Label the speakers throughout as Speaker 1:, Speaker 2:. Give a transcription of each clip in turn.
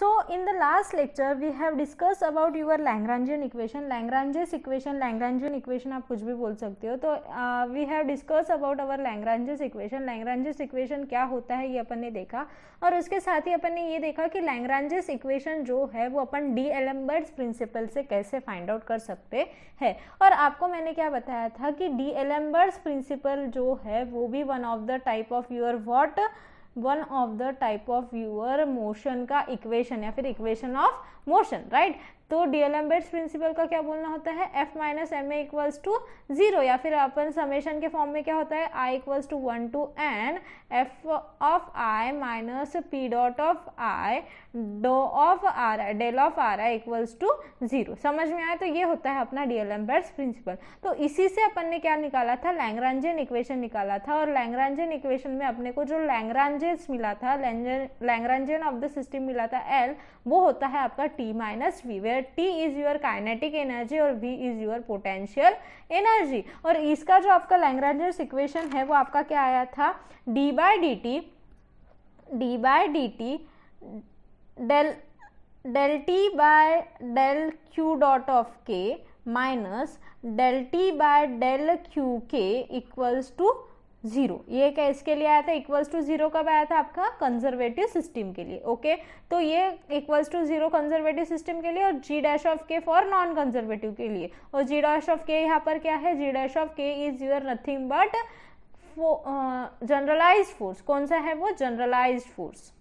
Speaker 1: So in the last lecture we have discuss about your Lagrangian equation Lagrange's equation Lagrangian equation आप कुछ भी बोल सकते हो तो we have discuss about our Lagrange's equation Lagrange's equation क्या होता है ये अपन ने देखा और उसके साथ ही अपन ने ये देखा कि लैंग्रांजेस इक्वेशन जो है वो अपन डी एलम्बर्ट्स प्रिंसिपल से कैसे फाइंड आउट कर सकते हैं और आपको मैंने क्या बताया था कि डी एलम्बर्ट्स प्रिंसिपल जो है वो भी one of the type of your what one of the type of your motion का इक्वेशन या फिर इक्वेशन ऑफ मोशन राइट तो डीएलएमबेट प्रिंसिपल का क्या बोलना होता है F minus M A to zero या फिर अपन समेशन के फॉर्म में क्या होता है I equals to one to N F of I minus P dot of I dot of R I del of R I equals to zero समझ में आए तो ये होता है अपना डीएलएमबेट प्रिंसिपल तो इसी से अपन ने क्या निकाला था लैंग्रांजन इक्वेशन निकाला था और लैंग्रांजन इक्वेशन में अपने को जो लैंग्रांजेस मिला था लैंग्रांजन ऑफ द सिस्टम मिला था एल वो होता है आपका T minus V where that T is your kinetic energy और V is your potential energy और इसका जो आपका लैंग्रांजर्स इक्वेशन है वो आपका क्या आया था D by D T D by D T del del T by del Q dot of K minus del T by del Q K equals to zero ये क्या इसके लिए आया था इक्वल्स टू जीरो कब आया था आपका कंजर्वेटिव सिस्टम के लिए ओके तो ये equals to zero conservative system के लिए और G dash of K for non conservative के लिए और जी डैश ऑफ के यहाँ पर क्या है G dash of K is your nothing but generalize force कौन सा है वो जनरलाइज फोर्स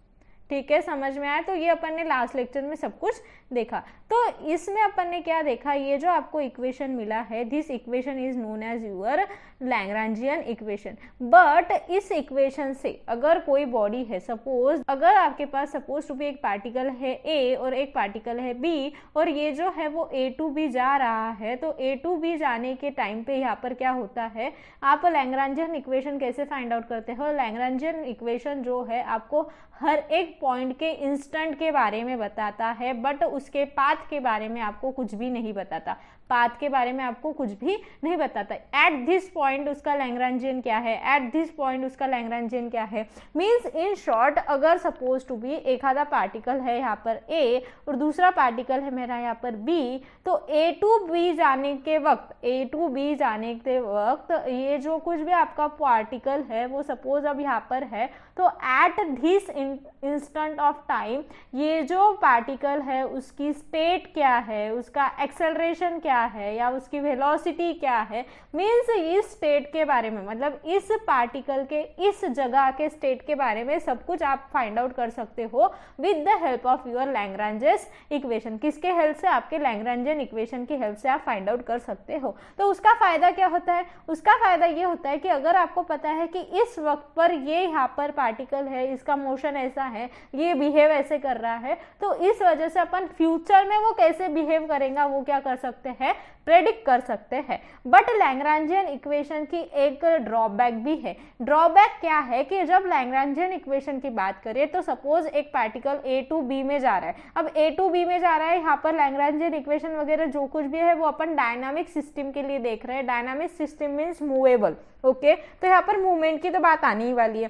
Speaker 1: ठीक है समझ में आया तो ये अपन ने लास्ट लेक्चर में सब कुछ देखा तो इसमें अपन ने क्या देखा ये जो आपको इक्वेशन मिला है this equation is known as your Lagrangian equation but इस इक्वेशन से अगर कोई बॉडी है सपोज अगर आपके पास सपोज टू भी एक पार्टिकल है ए और एक पार्टिकल है बी और ये जो है वो ए टू बी जा रहा है तो ए टू बी जाने के टाइम पे यहाँ पर क्या होता है आप लैंग्रांजियन इक्वेशन कैसे फाइंड आउट करते हो लैंग्रांजियन इक्वेशन जो है आपको हर एक पॉइंट के इंस्टेंट के बारे में बताता है बट उसके पाथ के बारे में आपको कुछ भी नहीं बताता पाथ के बारे में आपको कुछ भी नहीं बताता एट दिस पॉइंट उसका लैंग्रांजियन क्या है एट दिस पॉइंट उसका लैंग्रांजियन क्या है मीन्स इन शॉर्ट अगर सपोज टू बी एक आधा पार्टिकल है यहाँ पर ए और दूसरा पार्टिकल है मेरा यहाँ पर बी तो ए टू बी जाने के वक्त ए टू बी जाने के वक्त ये जो कुछ भी आपका पार्टिकल है वो सपोज अब यहाँ पर है तो at this instant of time ये जो पार्टिकल है उस उसकी स्पेट क्या है उसका एक्सेलरेशन क्या है या उसकी वेलोसिटी क्या है मीन्स इस स्टेट के बारे में मतलब इस पार्टिकल के इस जगह के स्टेट के बारे में सब कुछ आप फाइंड आउट कर सकते हो with the help of your Lagrange's equation किसके हेल्प से आपके लैंग्रांजन इक्वेशन की हेल्प से आप फाइंड आउट कर सकते हो तो उसका फ़ायदा क्या होता है उसका फ़ायदा ये होता है कि अगर आपको पता है कि इस वक्त पर ये यहाँ पर पार्टिकल है इसका मोशन ऐसा है ये बिहेव ऐसे कर रहा है तो इस वजह से अपन फ्यूचर में वो कैसे बिहेव करेगा वो क्या कर सकते हैं प्रेडिक्ट कर सकते हैं बट लैंग्रांजियन इक्वेशन की एक ड्रॉबैक भी है ड्रॉबैक क्या है कि जब लैंग्रांजियन इक्वेशन की बात करें तो सपोज एक पार्टिकल ए टू बी में जा रहा है अब ए टू बी में जा रहा है यहाँ पर लैंग्रांजियन इक्वेशन वगैरह जो कुछ भी है वो अपन डायनामिक सिस्टम के लिए देख रहे हैं dynamic system means movable okay तो यहाँ पर मूवमेंट की तो बात आने ही वाली है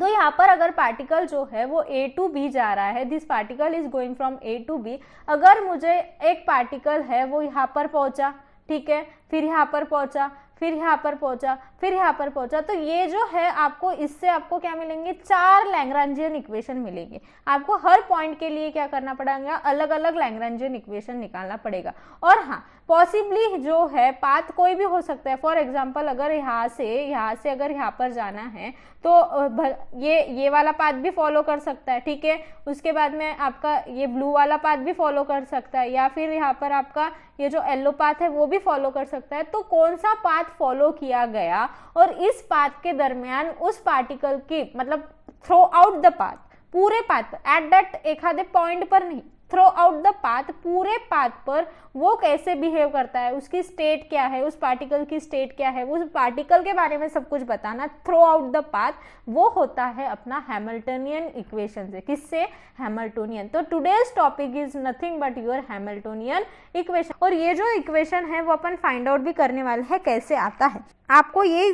Speaker 1: तो यहाँ पर अगर पार्टिकल जो है वो ए टू बी जा रहा है this particle is going from A to B अगर मुझे एक पार्टिकल है वो यहाँ पर पहुँचा ठीक है फिर यहाँ पर पहुँचा फिर यहाँ पर पहुँचा फिर यहाँ पर पहुँचा तो ये जो है आपको इससे आपको क्या मिलेंगे चार लैंग्रांजियन इक्वेशन मिलेंगे आपको हर पॉइंट के लिए क्या करना पड़ेगा अलग अलग लैंग्रांजियन इक्वेशन निकालना पड़ेगा और हाँ पॉसिबली जो है पाथ कोई भी हो सकता है फॉर एग्जाम्पल अगर यहाँ से यहाँ से अगर यहाँ पर जाना है तो ये ये वाला पाथ भी फॉलो कर सकता है ठीक है उसके बाद में आपका ये ब्लू वाला पाथ भी फॉलो कर सकता है या फिर यहाँ पर आपका ये जो येल्लो पाथ है वो भी फॉलो कर सकता है तो कौन सा पाथ फॉलो किया गया और इस पाथ के दरमियान उस पार्टिकल की मतलब थ्रू आउट द पाथ पूरे पाथ एट दैट एखादे पॉइंट पर नहीं थ्रो आउट द पाथ पूरे पाथ पर वो कैसे बिहेव करता है उसकी स्टेट क्या है उस पार्टिकल की स्टेट क्या है उस पार्टिकल के बारे में सब कुछ बताना थ्रो आउट द पाथ वो होता है अपना हैमल्टनियन इक्वेशन से किससे हैमल्टोनियन तो today's topic is nothing but your Hamiltonian equation और ये जो इक्वेशन है वो अपन फाइंड आउट भी करने वाले हैं कैसे आता है आपको ये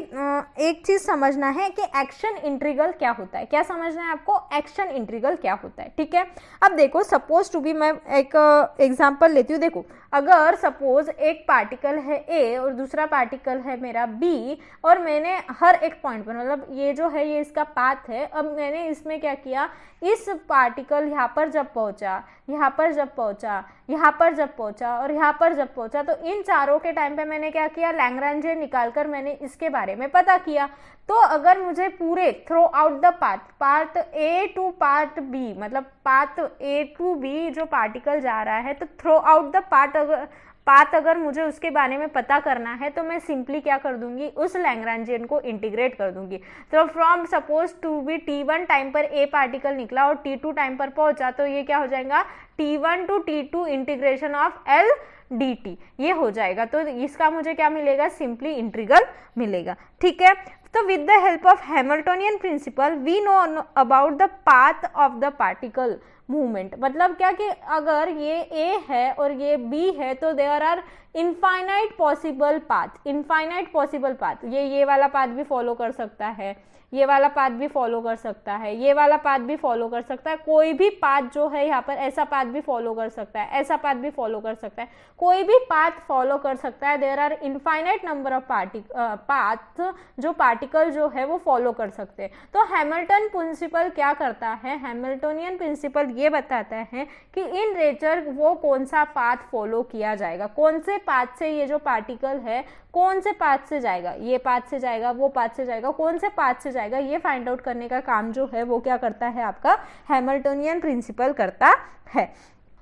Speaker 1: एक चीज समझना है कि एक्शन इंट्रीगल क्या होता है क्या समझना है आपको एक्शन इंट्रीगल क्या होता है ठीक है अब देखो सपोज टू भी मैं एक एग्जांपल uh, लेती हूँ देखो अगर सपोज एक पार्टिकल है ए और दूसरा पार्टिकल है मेरा बी और मैंने हर एक पॉइंट पर मतलब ये जो है ये इसका पाथ है अब मैंने इसमें क्या किया इस पार्टिकल यहाँ पर जब पहुँचा यहाँ पर जब पहुँचा यहाँ पर जब पहुँचा और यहाँ पर जब पहुँचा तो इन चारों के टाइम पे मैंने क्या किया लैंग्रेंजे निकाल कर मैंने इसके बारे में पता किया तो अगर मुझे पूरे throughout the path part A to part B मतलब पाथ ए टू बी जो पार्टिकल जा रहा है तो थ्रू आउट द पार्ट अगर पाथ अगर मुझे उसके बारे में पता करना है तो मैं सिंपली क्या कर दूंगी उस लैंग्रांजियन को इंटीग्रेट कर दूंगी तो from suppose to be T one time पर ए पार्टिकल निकला और टी टू टाइम पर पहुंचा तो ये क्या हो जाएगा T1 one to T two integration of L D T ये हो जाएगा तो इसका मुझे क्या मिलेगा सिंपली इंटीग्रल मिलेगा ठीक है तो with the help of Hamiltonian principle we know about the path of the particle movement मतलब क्या कि अगर ये ए है और ये बी है तो there are infinite possible path infinite possible path ये ये वाला पाथ भी फॉलो कर सकता है ये वाला पाथ भी फॉलो कर सकता है ये वाला पाथ भी फॉलो कर सकता है कोई भी पाथ जो है यहाँ पर ऐसा पाथ भी फॉलो कर सकता है ऐसा पाथ भी फॉलो कर सकता है कोई भी पाथ फॉलो कर सकता है there are infinite number of पार्टिक पाथ जो पार्टिकल जो है वो फॉलो कर सकते हैं तो हैमिल्टन प्रिंसिपल क्या करता है हैमिल्टोनियन प्रिंसिपल ये बताता है कि इन नेचर वो कौन सा पाथ फॉलो किया जाएगा कौन से पाथ से ये जो पार्टिकल है कौन से पाथ से जाएगा ये पाथ से जाएगा वो पाथ से जाएगा कौन से पाथ से जाएगा ये फाइंड आउट करने का काम जो है वो क्या करता है आपका हेमल्टोनियन प्रिंसिपल करता है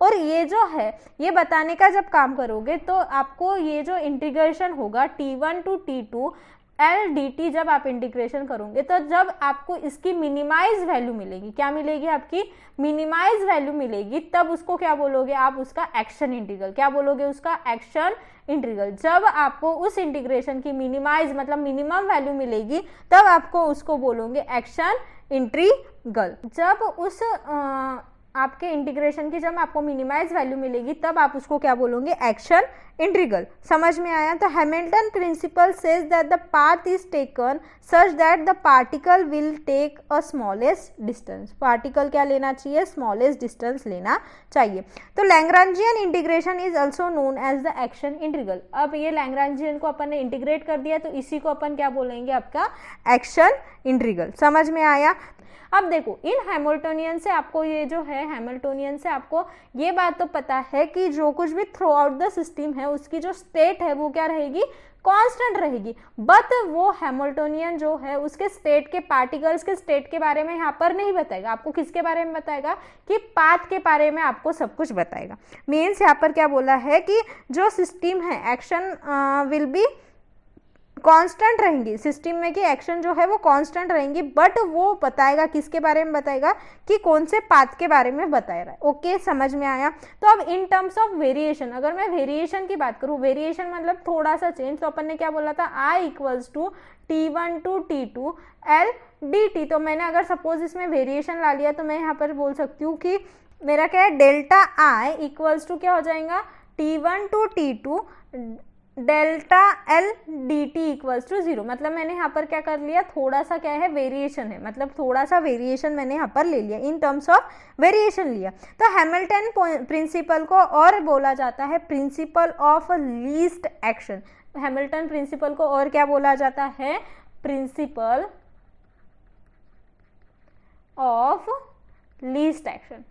Speaker 1: और ये जो है ये बताने का जब काम करोगे तो आपको ये जो इंटीग्रेशन होगा T one to T two L D T जब आप इंटीग्रेशन करोगे तो जब आपको इसकी मिनिमाइज वैल्यू मिलेगी क्या मिलेगी आपकी मिनिमाइज वैल्यू मिलेगी तब उसको क्या बोलोगे आप उसका एक्शन इंटीग्रल क्या बोलोगे उसका एक्शन इंटीग्रल जब आपको उस इंटीग्रेशन की मिनिमाइज मतलब मिनिमम वैल्यू मिलेगी तब आपको उसको बोलोगे एक्शन इंट्रीगल जब उस आपके इंटीग्रेशन की जब आपको मिनिमाइज वैल्यू मिलेगी तब आप उसको क्या बोलोगे एक्शन इंटीग्रल समझ में आया तो Hamilton principle says that the path is taken such that the particle will take a smallest distance particle क्या लेना चाहिए स्मॉलेस्ट डिस्टेंस लेना चाहिए तो Lagrangian integration is also known as the action integral अब ये लैंग्रांजियन को अपन ने इंटीग्रेट कर दिया तो इसी को अपन क्या बोलेंगे आपका एक्शन इंटीग्रल समझ में आया अब देखो इन हैमिल्टोनियन से आपको ये जो है हैमिल्टोनियन से आपको ये बात तो पता है कि जो कुछ भी थ्रू आउट द सिस्टम है उसकी जो स्टेट है वो क्या रहेगी कांस्टेंट रहेगी बट वो हेमोल्टोनियन जो है उसके स्टेट के पार्टिकल्स के स्टेट के बारे में यहाँ पर नहीं बताएगा आपको किसके बारे में बताएगा कि पाथ के बारे में आपको सब कुछ बताएगा मीन्स यहाँ पर क्या बोला है कि जो सिस्टम है एक्शन विल बी कांस्टेंट रहेंगी सिस्टम में कि एक्शन जो है वो कांस्टेंट रहेंगी बट वो बताएगा किसके बारे में बताएगा कि कौन से पाथ के बारे में बता रहा है ओके समझ में आया तो अब इन टर्म्स ऑफ वेरिएशन अगर मैं वेरिएशन की बात करूँ वेरिएशन मतलब थोड़ा सा चेंज तो अपन ने क्या बोला था I equals to T one to T two L D T तो मैंने अगर सपोज इसमें वेरिएशन ला लिया तो मैं यहाँ पर बोल सकती हूँ कि मेरा क्या है डेल्टा आई इक्वल्स टू क्या हो जाएगा T one to T two delta L D T equals to zero मतलब मैंने यहाँ पर क्या कर लिया थोड़ा सा क्या है वेरिएशन है मतलब थोड़ा सा वेरिएशन मैंने यहाँ पर ले लिया इन टर्म्स ऑफ वेरिएशन लिया तो हैमिल्टन प्रिंसिपल को और बोला जाता है principle of least action Hamilton principle को और क्या बोला जाता है प्रिंसिपल ऑफ लीस्ट एक्शन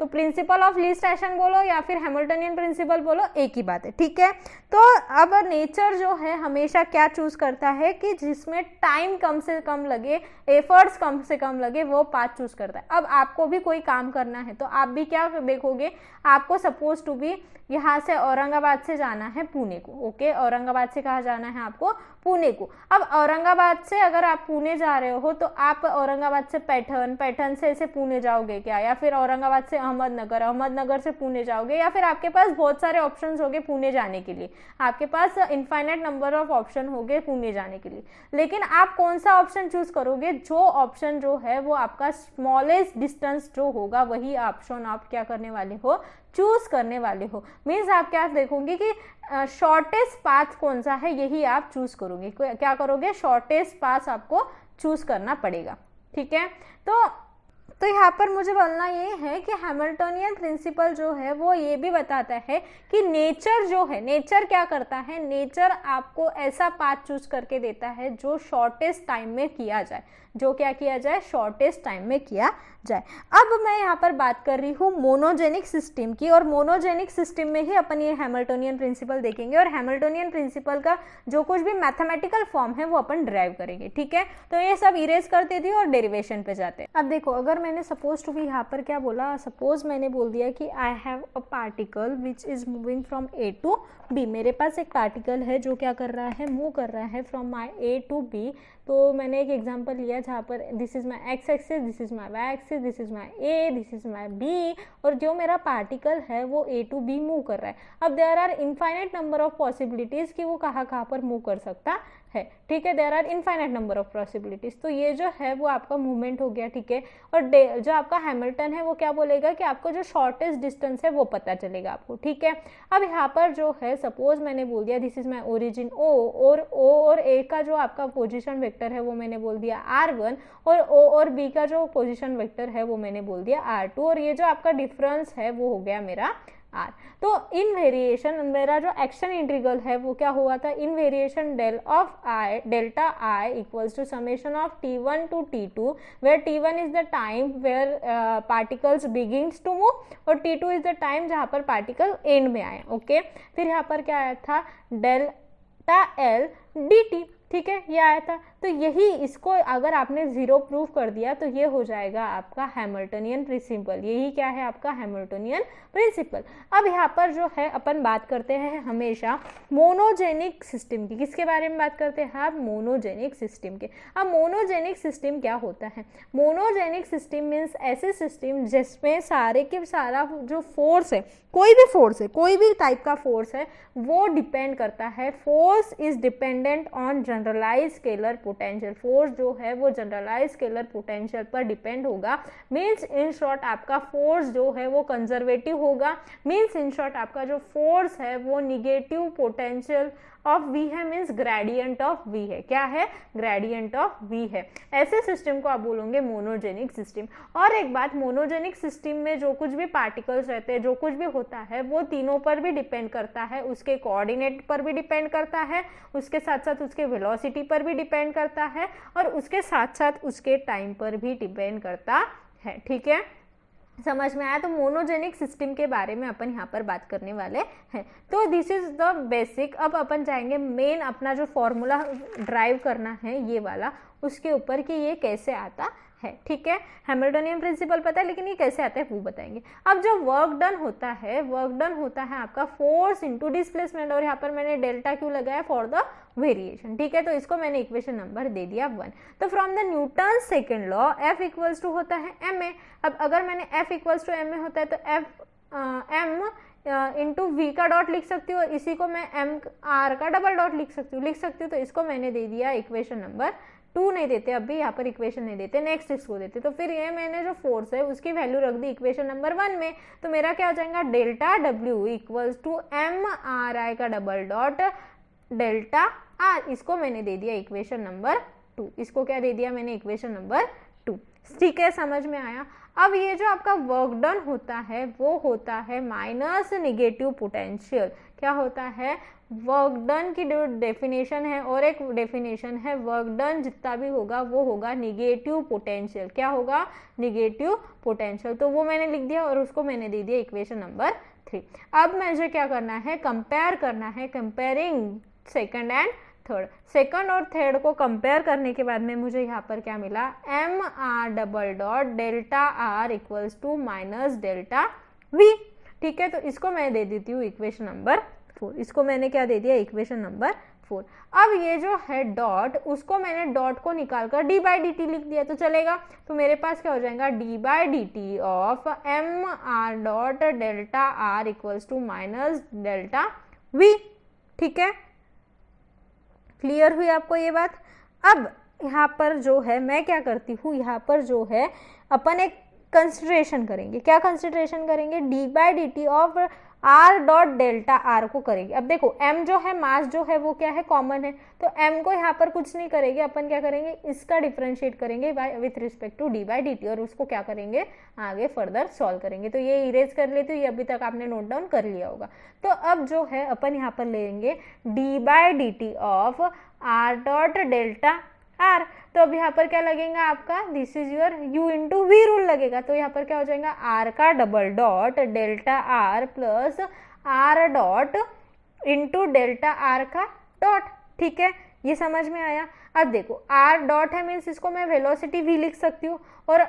Speaker 1: तो प्रिंसिपल ऑफ लीस्ट एक्शन बोलो या फिर हेमल्टनियन प्रिंसिपल बोलो एक ही बात है ठीक है तो अब नेचर जो है हमेशा क्या चूज करता है कि जिसमें टाइम कम से कम लगे एफर्ट्स कम से कम लगे वो पाथ चूज करता है अब आपको भी कोई काम करना है तो आप भी क्या देखोगे आपको सपोज टू भी यहाँ से औरंगाबाद से जाना है पुणे को ओके औरंगाबाद से कहा जाना है आपको पुणे को अब औरंगाबाद से अगर आप पुणे जा रहे हो तो आप औरंगाबाद से पैठन पैठन से ऐसे पुणे जाओगे क्या या फिर औरंगाबाद से अहमदनगर अहमदनगर से पुणे जाओगे या फिर आपके पास बहुत सारे ऑप्शन हो गए पुणे जाने के लिए आपके पास इन्फाइनाइट नंबर ऑफ ऑप्शन हो गए पुणे जाने के लिए लेकिन आप कौन सा ऑप्शन चूज करोगे जो ऑप्शन जो है वो आपका स्मॉलेस्ट डिस्टेंस जो होगा वही ऑप्शन आप क्या करने वाले हो चूज करने वाले हो मीन्स आप क्या देखोगे कि शॉर्टेस्ट पाथ कौन सा है यही आप चूज करोगे करोगे क्या करोगे शॉर्टेस्ट पास आपको चूज करना पड़ेगा ठीक है तो तो यहाँ पर मुझे बोलना ये है कि हैमिल्टोनियन प्रिंसिपल जो है वो ये भी बताता है कि नेचर जो है नेचर क्या करता है नेचर आपको ऐसा पाथ चूज करके देता है जो शॉर्टेस्ट टाइम में किया जाए जो क्या किया जाए शॉर्टेस्ट टाइम में किया जाए अब मैं यहाँ पर बात कर रही हूँ मोनोजेनिक सिस्टम की और मोनोजेनिक सिस्टम में ही अपन ये हेमल्टोनियन प्रिंसिपल देखेंगे और हेमल्टोनियन प्रिंसिपल का जो कुछ भी मैथमेटिकल फॉर्म है वो अपन ड्राइव करेंगे ठीक है तो ये सब इरेज करते थे और डेरिवेशन पे जाते अब देखो अगर मैंने सपोज टू भी यहाँ पर क्या बोला सपोज मैंने बोल दिया कि I have a particle which is moving from A to B मेरे पास एक पार्टिकल है जो क्या कर रहा है मूव कर रहा है from my A to B तो मैंने एक एग्जाम्पल लिया है जहाँ पर this is my X axis this is my Y axis this is my A this is my B और जो मेरा पार्टिकल है वो ए टू बी मूव कर रहा है अब there are infinite number of possibilities कि वो कहाँ कहाँ पर मूव कर सकता है ठीक है there are infinite number of possibilities तो ये जो है वो आपका मूवमेंट हो गया ठीक है और जो आपका हैमिल्टन है वो क्या बोलेगा कि आपको जो शॉर्टेस्ट डिस्टेंस है वो पता चलेगा आपको ठीक है अब यहाँ पर जो है सपोज मैंने बोल दिया this is my origin O और ओ और ए का जो आपका पोजिशन वेक्टर है वो मैंने बोल दिया आर वन और ओ और बी का जो पोजिशन वेक्टर है वो मैंने बोल दिया आर टू और ये जो आपका डिफरेंस है वो हो गया मेरा आर तो इन वेरिएशन मेरा जो एक्शन इंटीग्रल है वो क्या हुआ था in variation del of I delta I equals to summation of T one to T two where T one is the time where particles begins to move और T two is the time जहाँ पर particle and में आए okay okay? फिर यहाँ पर क्या आया था डेल्टा एल डी टी ठीक है ये आया था तो यही इसको अगर आपने ज़ीरो प्रूव कर दिया तो ये हो जाएगा आपका हैमिल्टनियन प्रिंसिपल यही क्या है आपका हैमिल्टनियन प्रिंसिपल अब यहाँ पर जो है अपन बात करते हैं हमेशा मोनोजेनिक सिस्टम की किसके बारे में बात करते हैं आप मोनोजेनिक सिस्टम के अब मोनोजेनिक सिस्टम क्या होता है मोनोजेनिक सिस्टम मीन्स ऐसे सिस्टम जिसमें सारे के सारा जो फोर्स है कोई भी फोर्स है कोई भी टाइप का फोर्स है वो डिपेंड करता है force is dependent on generalize scalar potential force जो है वो जनरलाइज स्केलर पोटेंशियल पर डिपेंड होगा मीन्स इन शॉर्ट आपका फोर्स जो है वो कंजर्वेटिव होगा मीन्स इन शॉर्ट आपका जो फोर्स है वो निगेटिव पोटेंशियल ऑफ वी है मीन्स ग्रेडियंट ऑफ वी है क्या है ग्रेडियंट ऑफ वी है ऐसे सिस्टम को आप बोलोगे मोनोजेनिक सिस्टम और एक बात मोनोजेनिक सिस्टम में जो कुछ भी पार्टिकल्स रहते हैं जो कुछ भी होता है वो तीनों पर भी डिपेंड करता है उसके कोऑर्डिनेट पर भी डिपेंड करता है उसके साथ साथ उसके वेलोसिटी पर भी डिपेंड करता है और उसके साथ साथ उसके टाइम पर भी डिपेंड करता है ठीक है समझ में आया तो मोनोजेनिक सिस्टम के बारे में अपन यहाँ पर बात करने वाले हैं तो दिस इज़ द बेसिक अब अपन जाएंगे मेन अपना जो फॉर्मूला ड्राइव करना है ये वाला उसके ऊपर कि ये कैसे आता है ठीक है हेमिल्टोनियन प्रिंसिपल पता है लेकिन ये कैसे आता है वो बताएंगे अब जो वर्क डन होता है वर्क डन होता है आपका फोर्स इनटू डिस्प्लेसमेंट और यहाँ पर मैंने डेल्टा क्यू लगाया फॉर द वेरिएशन ठीक है तो इसको मैंने इक्वेशन नंबर दे दिया वन तो from the Newton second law F equals to होता है एम ए अब अगर मैंने F equals to M A होता है तो एफ एम इंटू वी का डॉट लिख सकती हूँ इसी को मैं एम आर का डबल डॉट लिख सकती हूँ लिख सकती हूँ तो इसको मैंने दे दिया इक्वेशन नंबर टू नहीं देते अभी यहाँ पर इक्वेशन नहीं देते नेक्स्ट इसको देते तो फिर ये मैंने जो फोर्स है उसकी वैल्यू रख दी इक्वेशन नंबर वन में तो मेरा क्या हो जाएगा delta W equals to M R I का डबल डॉट डेल्टा आर इसको मैंने दे दिया इक्वेशन नंबर टू इसको क्या दे दिया मैंने इक्वेशन नंबर टू ठीक है समझ में आया अब ये जो आपका वर्क डन होता है वो होता है माइनस निगेटिव पोटेंशियल क्या होता है वर्क डन की जो डेफिनेशन है और एक डेफिनेशन है वर्क डन जितना भी होगा वो होगा निगेटिव पोटेंशियल क्या होगा निगेटिव पोटेंशियल तो वो मैंने लिख दिया और उसको मैंने दे दिया इक्वेशन नंबर थ्री अब मुझे क्या करना है कंपेयर करना है comparing second and third second और थर्ड को कंपेयर करने के बाद में मुझे यहाँ पर क्या मिला M R double dot delta R equals to minus delta V ठीक है तो इसको मैं दे देती हूँ इक्वेशन नंबर फोर इसको मैंने क्या दे दिया इक्वेशन नंबर फोर अब ये जो है डॉट उसको मैंने डॉट को निकाल कर डी बाई डी टी लिख दिया तो चलेगा तो मेरे पास क्या हो जाएगा D by D T of M R dot delta R equals to minus delta V ठीक है क्लियर हुई आपको ये बात अब यहाँ पर जो है मैं क्या करती हूँ यहाँ पर जो है अपन एक कंसिड्रेशन करेंगे क्या कंसिड्रेशन करेंगे D by D T of R dot delta R को करेगी अब देखो एम जो है मास जो है वो क्या है कॉमन है तो एम को यहाँ पर कुछ नहीं करेगी अपन क्या करेंगे इसका डिफ्रेंशिएट करेंगे by with respect to D by D T और उसको क्या करेंगे आगे फर्दर सॉल्व करेंगे तो ये इरेज कर लेती हूँ ये अभी तक आपने नोट डाउन कर लिया होगा तो अब जो है अपन यहाँ पर लेंगे D by D T of R dot delta R तो अब यहाँ पर क्या लगेगा आपका this is your U into V rule लगेगा तो यहाँ पर क्या हो जाएगा आर का double dot delta R plus R dot into delta R का डॉट ठीक है ये समझ में आया अब देखो आर डॉट है मीन्स इसको मैं वेलोसिटी भी लिख सकती हूँ और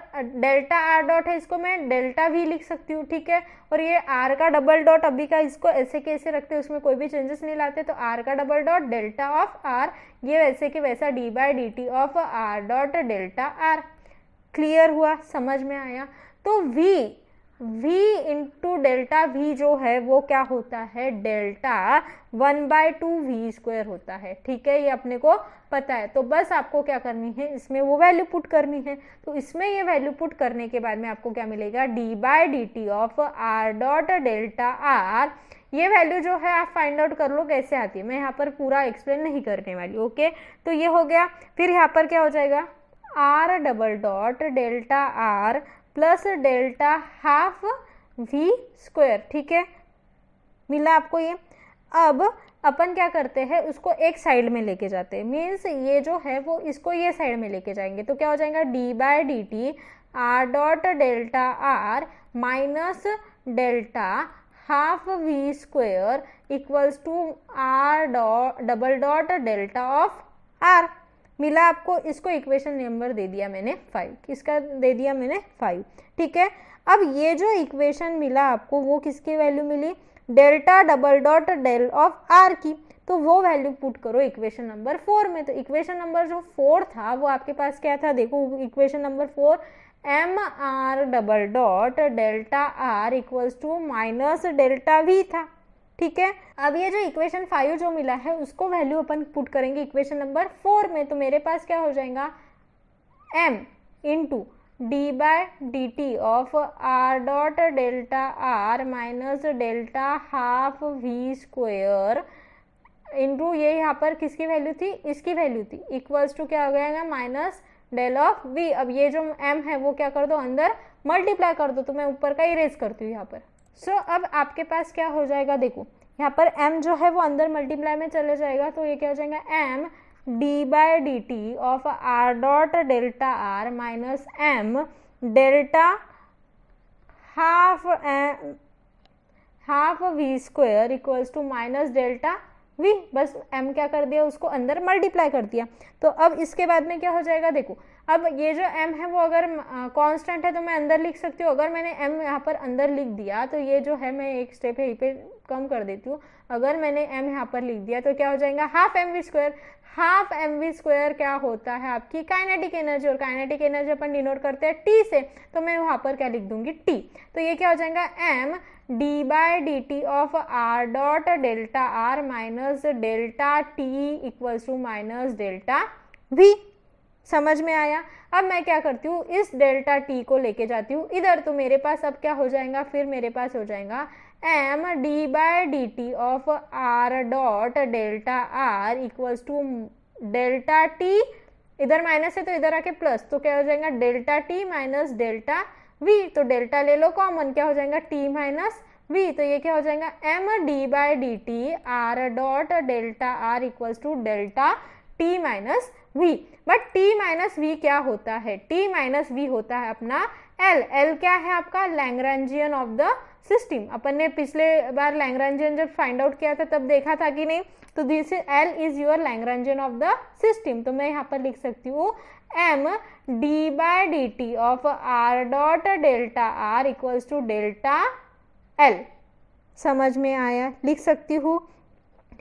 Speaker 1: डेल्टा आर डॉट है इसको मैं डेल्टा भी लिख सकती हूँ ठीक है और ये आर का डबल डॉट अभी का इसको ऐसे कैसे रखते हैं उसमें कोई भी चेंजेस नहीं लाते तो आर का double dot delta of R ये वैसे कि वैसा D by D T of R dot delta R clear हुआ समझ में आया तो V v into delta v जो है वो क्या होता है delta one by two V square होता है ठीक है ये अपने को पता है तो बस आपको क्या करनी है इसमें वो वैल्यू पुट करनी है तो इसमें ये वैल्यू पुट करने के बाद में आपको क्या मिलेगा D by D T of R dot delta R ये वैल्यू जो है आप फाइंड आउट कर लो कैसे आती है मैं यहाँ पर पूरा एक्सप्लेन नहीं करने वाली ओके तो ये हो गया फिर यहाँ पर क्या हो जाएगा R double dot delta R plus delta half V square ठीक है मिला आपको ये अब अपन क्या करते हैं उसको एक साइड में लेके जाते हैं मीन्स ये जो है वो इसको ये साइड में लेके जाएंगे तो क्या हो जाएगा D by D T R dot delta R minus delta half V square equals to R dot double dot delta of R मिला आपको इसको इक्वेशन नंबर दे दिया मैंने फाइव किसका दे दिया मैंने फाइव ठीक है अब ये जो इक्वेशन मिला आपको वो किसकी वैल्यू मिली delta double dot del of R की तो वो वैल्यू पुट करो इक्वेशन नंबर फोर में तो इक्वेशन नंबर जो फोर था वो आपके पास क्या था देखो equation number four M R double dot delta R equals to minus delta V था ठीक है अब ये जो इक्वेशन फाइव जो मिला है उसको वैल्यू अपन पुट करेंगे इक्वेशन नंबर फोर में तो मेरे पास क्या हो जाएगा M into D by D T of R dot delta R minus delta half V square into ये यहाँ पर किसकी वैल्यू थी इसकी वैल्यू थी इक्वल्स टू क्या हो जाएगा माइनस डेल ऑफ वी अब ये जो एम है वो क्या कर दो अंदर मल्टीप्लाई कर दो तो मैं ऊपर का इरेज करती हूँ यहाँ पर सो so, अब आपके पास क्या हो जाएगा देखो यहाँ पर m जो है वो अंदर मल्टीप्लाई में चले जाएगा तो ये क्या हो जाएगा m d by D T of R dot delta R minus M delta half half V square equals to minus delta V बस m क्या कर दिया उसको अंदर मल्टीप्लाई कर दिया तो अब इसके बाद में क्या हो जाएगा देखो अब ये जो m है वो अगर कांस्टेंट है तो मैं अंदर लिख सकती हूँ अगर मैंने m यहाँ पर अंदर लिख दिया तो ये जो है मैं एक स्टेप यहीं पे कम कर देती हूँ अगर मैंने m यहाँ पर लिख दिया तो क्या हो जाएगा half M V square half M V square क्या होता है आपकी काइनेटिक एनर्जी और काइनेटिक एनर्जी अपन डिनोट करते हैं टी से तो मैं वहाँ पर क्या लिख दूंगी टी तो ये क्या हो जाएगा M D by D T of R dot delta R minus delta T equals to minus delta V समझ में आया अब मैं क्या करती हूँ इस डेल्टा टी को लेके जाती हूँ इधर तो मेरे पास अब क्या हो जाएगा फिर मेरे पास हो जाएगा M D by D T of R dot delta R equals to delta T इधर माइनस है तो इधर आके प्लस तो क्या हो जाएगा delta T minus delta V तो डेल्टा ले लो कॉमन क्या हो जाएगा टी माइनस वी तो ये क्या हो जाएगा M D by D T R dot delta R equals to delta T minus V but T minus V क्या होता है टी माइनस वी होता है अपना एल एल क्या है आपका लैंग्रेंजियन ऑफ द सिस्टम अपन ने पिछले बार लैंग्रेंजियन जब फाइंड आउट किया था तब देखा था कि नहीं तो this L is your Lagrangian of the system तो मैं यहाँ पर लिख सकती हूँ M D by D T of R dot delta R equals to delta L समझ में आया लिख सकती हूँ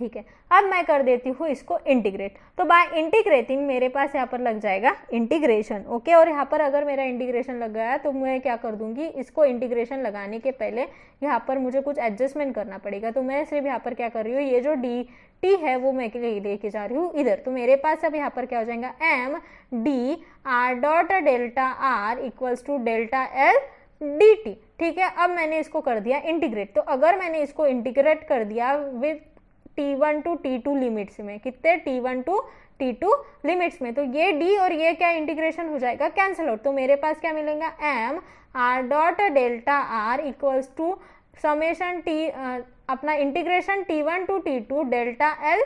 Speaker 1: ठीक है अब मैं कर देती हूँ इसको इंटीग्रेट तो बाय इंटीग्रेटिंग मेरे पास यहाँ पर लग जाएगा इंटीग्रेशन ओके और यहाँ पर अगर मेरा इंटीग्रेशन लग गया तो मैं क्या कर दूंगी इसको इंटीग्रेशन लगाने के पहले यहाँ पर मुझे कुछ एडजस्टमेंट करना पड़ेगा तो मैं सिर्फ यहाँ पर क्या कर रही हूँ ये जो डी टी है वो मैं लेके जा रही हूँ इधर तो मेरे पास अब यहाँ पर क्या हो जाएगा M D R dot delta R equals to delta L D T ठीक है अब मैंने इसको कर दिया इंटीग्रेट तो अगर मैंने इसको इंटीग्रेट कर दिया with T one to T two limits में कितने T one to T two limits में तो ये डी और ये क्या इंटीग्रेशन हो जाएगा कैंसिल आउट तो मेरे पास क्या मिलेगा M R dot delta R equals to summation T अपना integration T one to T two delta L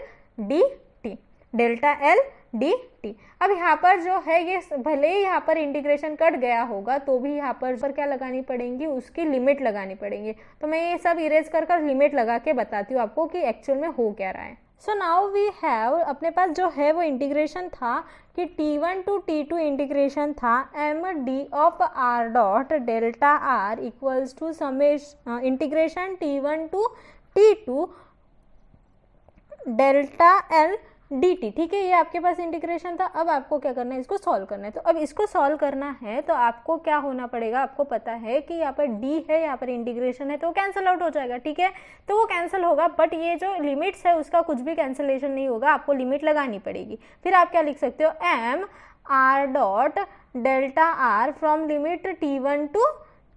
Speaker 1: D T delta L D T अब यहाँ पर जो है ये भले ही यहाँ पर इंटीग्रेशन कट गया होगा तो भी यहाँ पर पर क्या लगानी पड़ेगी उसकी लिमिट लगानी पड़ेगी तो मैं ये सब इरेज कर कर लिमिट लगा के बताती हूँ आपको कि एक्चुअल में हो क्या रहा है सो नाउ वी हैव अपने पास जो है वो इंटीग्रेशन था कि T one to T two integration था M D of R dot delta R equals to summation integration T one to T two delta L D T ठीक है ये आपके पास इंटीग्रेशन था अब आपको क्या करना है इसको सॉल्व करना है तो अब इसको सॉल्व करना है तो आपको क्या होना पड़ेगा आपको पता है कि यहाँ पर डी है यहाँ पर इंटीग्रेशन है तो वो कैंसिल आउट हो जाएगा ठीक है तो वो कैंसिल होगा बट ये जो लिमिट्स है उसका कुछ भी कैंसिलेशन नहीं होगा आपको लिमिट लगानी पड़ेगी फिर आप क्या लिख सकते हो M R dot delta R from limit T one to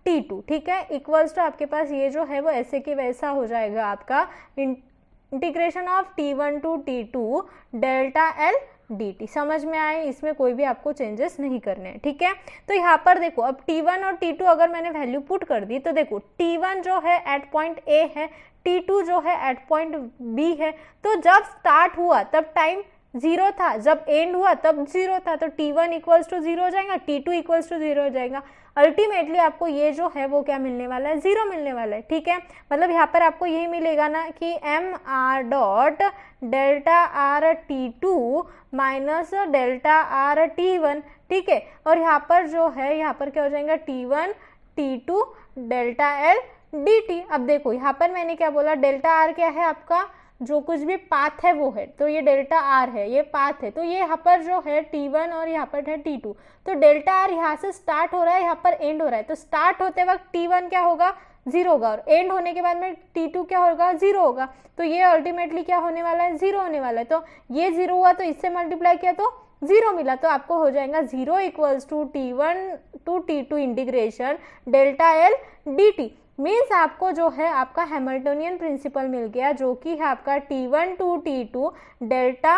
Speaker 1: T two ठीक है इक्वल्स टू आपके पास ये जो है वो ऐसे के वैसा हो जाएगा आपका integration of T one to T two delta L D T समझ में आए इसमें कोई भी आपको चेंजेस नहीं करने हैं ठीक है तो यहाँ पर देखो अब टी वन और टी टू अगर मैंने वैल्यू पुट कर दी तो देखो टी वन जो है एट पॉइंट ए है टी टू जो है एट पॉइंट बी है तो जब स्टार्ट हुआ तब टाइम जीरो था जब एंड हुआ तब जीरो था तो T one equals to zero हो जाएगा T two equals to zero हो जाएगा अल्टीमेटली आपको ये जो है वो क्या मिलने वाला है ज़ीरो मिलने वाला है ठीक है मतलब यहाँ पर आपको यही मिलेगा ना कि M R dot delta R T two minus delta R T one ठीक है और यहाँ पर जो है यहाँ पर क्या हो जाएगा T one T two delta L D T अब देखो यहाँ पर मैंने क्या बोला डेल्टा आर क्या है आपका जो कुछ भी पाथ है वो है तो ये डेल्टा आर है ये पाथ है तो ये यहाँ पर जो है टी वन और यहाँ पर है टी टू तो डेल्टा आर यहाँ से स्टार्ट हो रहा है यहाँ पर एंड हो रहा है तो स्टार्ट होते वक्त टी वन क्या होगा जीरो होगा और एंड होने के बाद में टी टू क्या होगा जीरो होगा तो ये अल्टीमेटली क्या होने वाला है जीरो होने वाला है तो ये जीरो हुआ तो इससे मल्टीप्लाई किया तो जीरो मिला तो आपको हो जाएगा zero equals to T one to T two integration delta L D T means आपको जो है आपका हेमल्टोनियन प्रिंसिपल मिल गया जो कि है आपका t one to T two delta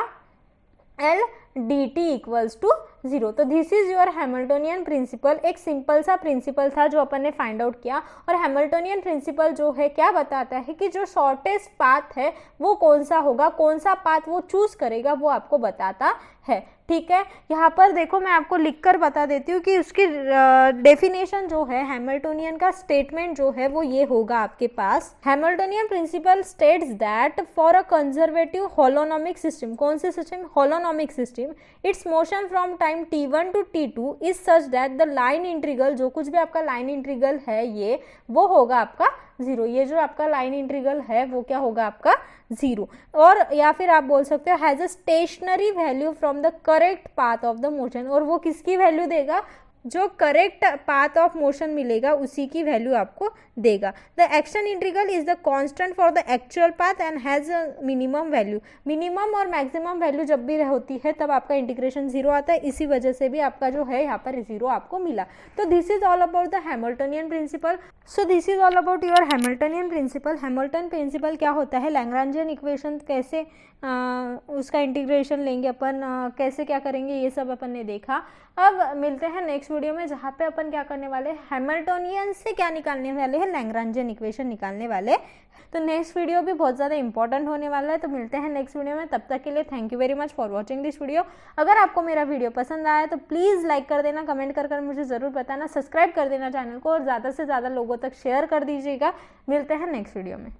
Speaker 1: L D T equals to zero तो this is your Hamiltonian principle एक सिंपल सा प्रिंसिपल था जो अपन ने फाइंड आउट किया और हेमल्टोनियन प्रिंसिपल जो है क्या बताता है कि जो शॉर्टेस्ट पाथ है वो कौन सा होगा कौन सा पाथ वो चूज करेगा वो आपको बताता है ठीक है यहाँ पर देखो मैं आपको लिख कर बता देती हूँ कि उसकी डेफिनेशन जो है हेमल्टोनियन का स्टेटमेंट जो है वो ये होगा आपके पास Hamiltonian principle states that for a conservative holonomic system कौन से system holonomic system its motion from time t one to T two is such that the line integral जो कुछ भी आपका लाइन इंट्रीगल है ये वो होगा आपका जीरो ये जो आपका लाइन इंटीग्रल है वो क्या होगा आपका जीरो और या फिर आप बोल सकते हो has a stationary value from the correct path of the motion और वो किसकी वैल्यू देगा जो करेक्ट पाथ ऑफ मोशन मिलेगा उसी की वैल्यू आपको देगा the action integral is the constant for the actual path and has minimum value minimum और मैक्सिमम वैल्यू जब भी होती है तब आपका इंटीग्रेशन जीरो आता है इसी वजह से भी आपका जो है यहाँ पर जीरो आपको मिला तो this is all about the Hamiltonian principle so this is all about your Hamiltonian principle Hamilton principle क्या होता है लैंग्रांजन इक्वेशन कैसे आ, उसका इंटीग्रेशन लेंगे अपन आ, कैसे क्या करेंगे ये सब अपन ने देखा अब मिलते हैं नेक्स्ट वीडियो में जहाँ पे अपन क्या करने वाले हैमल्टोनियन से क्या निकालने वाले हैं लैंग्रांजन इक्वेशन निकालने वाले तो नेक्स्ट वीडियो भी बहुत ज़्यादा इंपॉर्टेंट होने वाला है तो मिलते हैं नेक्स्ट वीडियो में तब तक के लिए thank you very much for watching this video अगर आपको मेरा वीडियो पसंद आया तो प्लीज़ लाइक कर देना कमेंट कर कर मुझे ज़रूर बताना सब्सक्राइब कर देना चैनल को और ज़्यादा से ज़्यादा लोगों तक शेयर कर दीजिएगा मिलते हैं नेक्स्ट वीडियो में